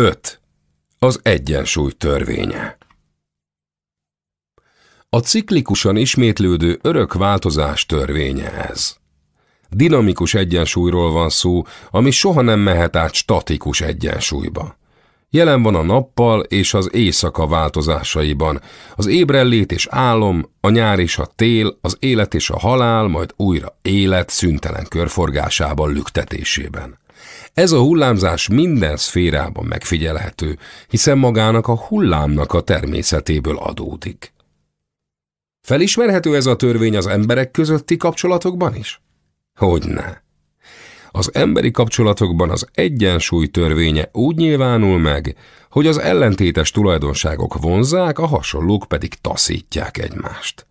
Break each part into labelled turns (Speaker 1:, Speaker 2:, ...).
Speaker 1: 5. Az egyensúly törvénye A ciklikusan ismétlődő örök változás törvénye ez. Dinamikus egyensúlyról van szó, ami soha nem mehet át statikus egyensúlyba. Jelen van a nappal és az éjszaka változásaiban, az ébrellét és álom, a nyár és a tél, az élet és a halál, majd újra élet szüntelen körforgásában, lüktetésében. Ez a hullámzás minden szférában megfigyelhető, hiszen magának a hullámnak a természetéből adódik. Felismerhető ez a törvény az emberek közötti kapcsolatokban is? Hogyne. Az emberi kapcsolatokban az egyensúly törvénye úgy nyilvánul meg, hogy az ellentétes tulajdonságok vonzák, a hasonlók pedig taszítják egymást.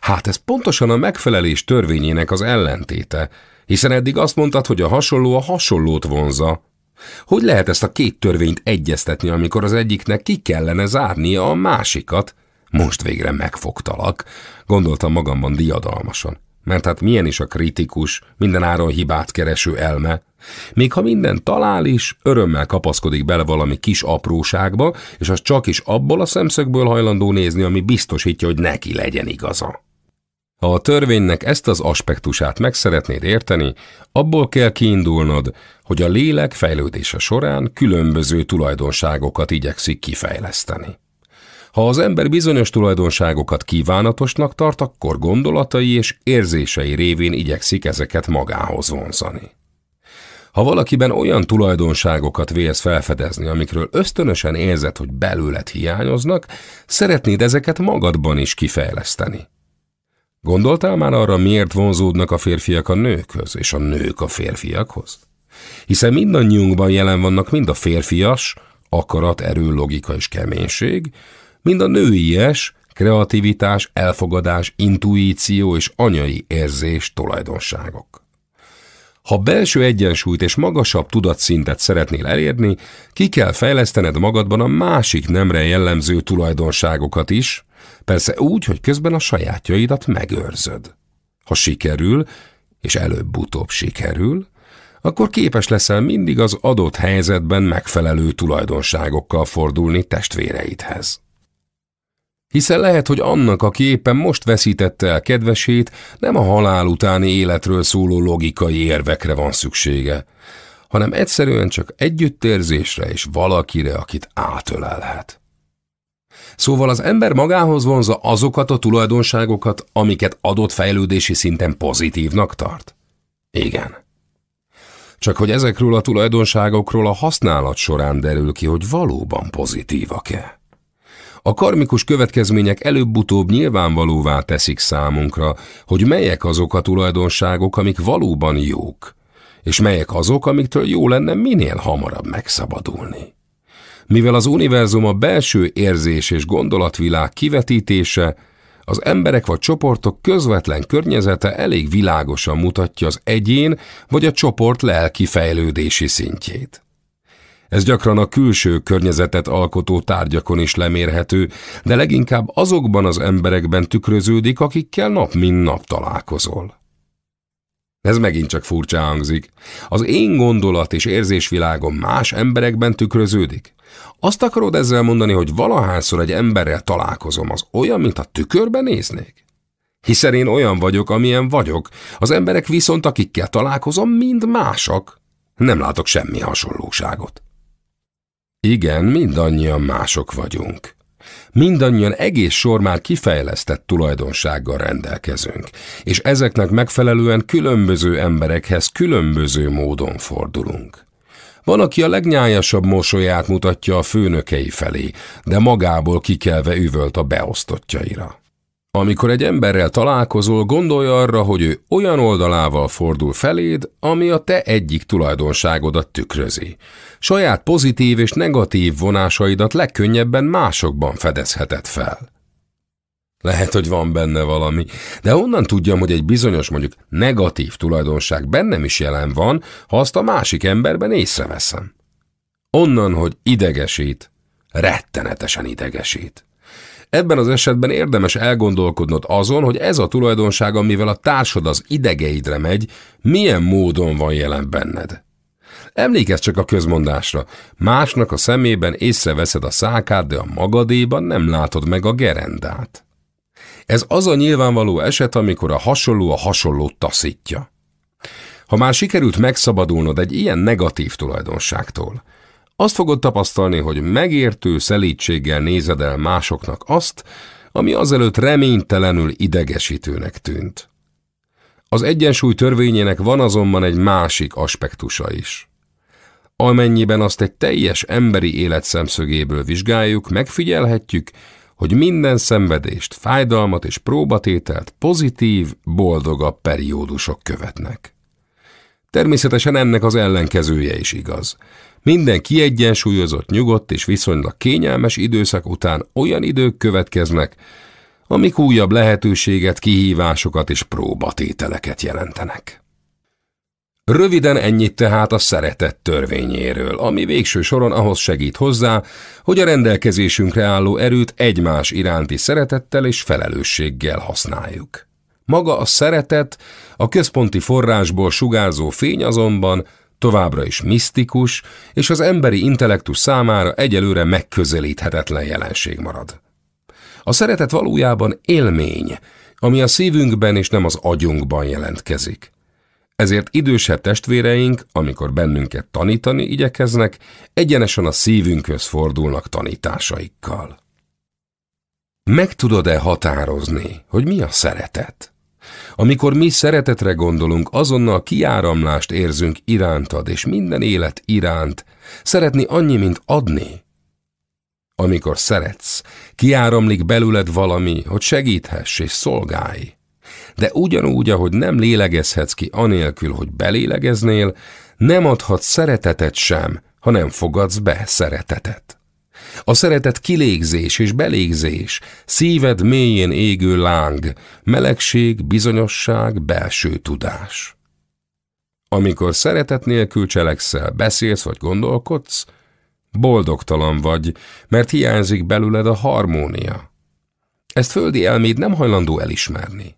Speaker 1: Hát ez pontosan a megfelelés törvényének az ellentéte, hiszen eddig azt mondtad, hogy a hasonló a hasonlót vonza. Hogy lehet ezt a két törvényt egyeztetni, amikor az egyiknek ki kellene zárnia a másikat? Most végre megfogtalak, gondoltam magamban diadalmasan. Mert hát milyen is a kritikus, mindenáron hibát kereső elme. Még ha minden talál is, örömmel kapaszkodik bele valami kis apróságba, és az csak is abból a szemszögből hajlandó nézni, ami biztosítja, hogy neki legyen igaza. Ha a törvénynek ezt az aspektusát meg szeretnéd érteni, abból kell kiindulnod, hogy a lélek fejlődése során különböző tulajdonságokat igyekszik kifejleszteni. Ha az ember bizonyos tulajdonságokat kívánatosnak tart, akkor gondolatai és érzései révén igyekszik ezeket magához vonzani. Ha valakiben olyan tulajdonságokat vélsz felfedezni, amikről ösztönösen érzed, hogy belőled hiányoznak, szeretnéd ezeket magadban is kifejleszteni. Gondoltál már arra, miért vonzódnak a férfiak a nőkhöz, és a nők a férfiakhoz? Hiszen mindannyiunkban jelen vannak mind a férfias, akarat, erő, logika és keménység, mind a nőies, kreativitás, elfogadás, intuíció és anyai érzés tulajdonságok. Ha belső egyensúlyt és magasabb tudatszintet szeretnél elérni, ki kell fejlesztened magadban a másik nemre jellemző tulajdonságokat is, Persze úgy, hogy közben a sajátjaidat megőrzöd. Ha sikerül, és előbb-utóbb sikerül, akkor képes leszel mindig az adott helyzetben megfelelő tulajdonságokkal fordulni testvéreidhez. Hiszen lehet, hogy annak, aki éppen most veszítette el kedvesét, nem a halál utáni életről szóló logikai érvekre van szüksége, hanem egyszerűen csak együttérzésre és valakire, akit átölelhet. Szóval az ember magához vonza azokat a tulajdonságokat, amiket adott fejlődési szinten pozitívnak tart? Igen. Csak hogy ezekről a tulajdonságokról a használat során derül ki, hogy valóban pozitívak-e. A karmikus következmények előbb-utóbb nyilvánvalóvá teszik számunkra, hogy melyek azok a tulajdonságok, amik valóban jók, és melyek azok, amiktől jó lenne minél hamarabb megszabadulni mivel az univerzum a belső érzés és gondolatvilág kivetítése, az emberek vagy csoportok közvetlen környezete elég világosan mutatja az egyén vagy a csoport lelki fejlődési szintjét. Ez gyakran a külső környezetet alkotó tárgyakon is lemérhető, de leginkább azokban az emberekben tükröződik, akikkel nap mint nap találkozol. Ez megint csak furcsa hangzik. Az én gondolat és érzésvilágom más emberekben tükröződik? Azt akarod ezzel mondani, hogy valahányszor egy emberrel találkozom, az olyan, mint a tükörbe néznék? Hiszen én olyan vagyok, amilyen vagyok, az emberek viszont, akikkel találkozom, mind másak. Nem látok semmi hasonlóságot. Igen, mindannyian mások vagyunk. Mindannyian egész sor már kifejlesztett tulajdonsággal rendelkezünk, és ezeknek megfelelően különböző emberekhez különböző módon fordulunk. Van, aki a legnyájasabb mosolyát mutatja a főnökei felé, de magából kikelve üvölt a beosztottjaira. Amikor egy emberrel találkozol, gondolj arra, hogy ő olyan oldalával fordul feléd, ami a te egyik tulajdonságodat tükrözi. Saját pozitív és negatív vonásaidat legkönnyebben másokban fedezheted fel. Lehet, hogy van benne valami, de onnan tudjam, hogy egy bizonyos, mondjuk negatív tulajdonság bennem is jelen van, ha azt a másik emberben észreveszem? Onnan, hogy idegesít, rettenetesen idegesít. Ebben az esetben érdemes elgondolkodnod azon, hogy ez a tulajdonság, amivel a társad az idegeidre megy, milyen módon van jelen benned. Emlékezz csak a közmondásra. Másnak a szemében észreveszed a szákát, de a magadéban nem látod meg a gerendát. Ez az a nyilvánvaló eset, amikor a hasonló a hasonlót taszítja. Ha már sikerült megszabadulnod egy ilyen negatív tulajdonságtól, azt fogod tapasztalni, hogy megértő szelítséggel nézed el másoknak azt, ami azelőtt reménytelenül idegesítőnek tűnt. Az egyensúly törvényének van azonban egy másik aspektusa is. Amennyiben azt egy teljes emberi élet szemszögéből vizsgáljuk, megfigyelhetjük, hogy minden szenvedést, fájdalmat és próbatételt pozitív, boldogabb periódusok követnek. Természetesen ennek az ellenkezője is igaz. Minden kiegyensúlyozott, nyugodt és viszonylag kényelmes időszak után olyan idők következnek, amik újabb lehetőséget, kihívásokat és próbatételeket jelentenek. Röviden ennyit tehát a szeretet törvényéről, ami végső soron ahhoz segít hozzá, hogy a rendelkezésünkre álló erőt egymás iránti szeretettel és felelősséggel használjuk. Maga a szeretet, a központi forrásból sugárzó fény azonban továbbra is misztikus, és az emberi intellektus számára egyelőre megközelíthetetlen jelenség marad. A szeretet valójában élmény, ami a szívünkben és nem az agyunkban jelentkezik. Ezért idősebb testvéreink, amikor bennünket tanítani igyekeznek, egyenesen a szívünkhöz fordulnak tanításaikkal. Meg tudod-e határozni, hogy mi a szeretet? Amikor mi szeretetre gondolunk, azonnal kiáramlást érzünk irántad, és minden élet iránt. Szeretni annyi, mint adni. Amikor szeretsz, kiáramlik belőled valami, hogy segíthess és szolgálj. De ugyanúgy, ahogy nem lélegezhetsz ki anélkül, hogy belélegeznél, nem adhatsz szeretetet sem, ha nem fogadsz be szeretetet. A szeretet kilégzés és belégzés, szíved mélyén égő láng, melegség, bizonyosság, belső tudás. Amikor szeretet nélkül cselekszel, beszélsz vagy gondolkodsz, boldogtalan vagy, mert hiányzik belőled a harmónia. Ezt földi elméd nem hajlandó elismerni.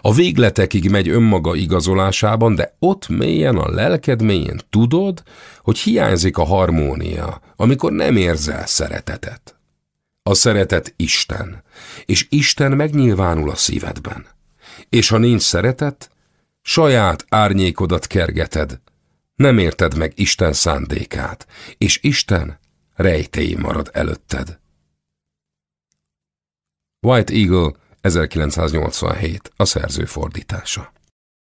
Speaker 1: A végletekig megy önmaga igazolásában, de ott mélyen a lelked mélyen tudod, hogy hiányzik a harmónia, amikor nem érzel szeretetet. A szeretet Isten, és Isten megnyilvánul a szívedben. És ha nincs szeretet, saját árnyékodat kergeted, nem érted meg Isten szándékát, és Isten rejtéi marad előtted. White Eagle 1987. A szerző fordítása.